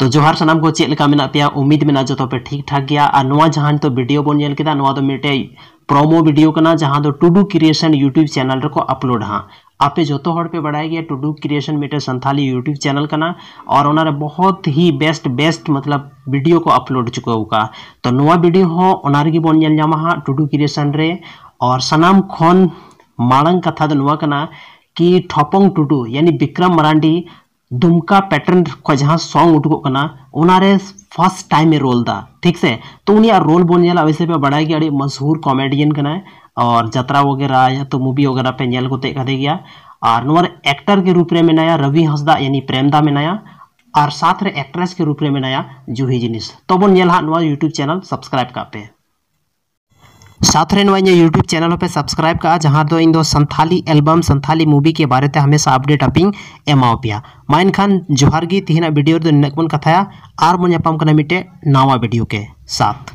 तो जोहार सनाम को चेक लगा पे उम्मीद में जो तो पे ठीक ठाक गया और तो वीडियो बन नेल तो प्रोमो वीडियो कना जहां तो टुडू क्रिएशन यूट्यूब चैनल रे को अपलोड हाँ आपे जो तो पे बढ़ाए गया टुडू क्रिएशन मिटे संथाली यूट्यूब चैनल का और उन्होंने बहुत ही बेस्ट बेस्ट मतलब वीडियो को अपलोड चुका तो ना वीडियो हो उनारगी बन नेल जामा हाँ, टुडू क्रिएशन रे और सनाम खन मांग कथा तो कि ठपंग टुडू यानी विक्रम मरांडी दुमका पैटर्न जहाँ सॉन्ग उठक फर्स्ट टाइम ए रोल दा ठीक से तो उन रोल बोन वैसे पे बड़ा कि मशहूर कॉमेडियन कना और जतरा वगैरह या तो मूवी वगैरह पे नेल को कदे गया और नवर एक्टर के रूप में मनाया रवि हंसदा यानी प्रेमदा मनाया और साथ रे एक्ट्रेस के रूप में मनाया जूही जिनिस तब तो बन यूट्यूब चैनल सब्सक्राइब का पे साथरन वाइन यूट्यूब चैनल पे सब्सक्राइब का जहाँ दो इन दो संथाली एल्बम संथाली मूवी के बारे में हमेशा अपडेट अपिंग एमाओ पिया माइन खान जोहार गी तीन वीडियो दो नकबन कथाया आर मोन नावा वीडियो के साथ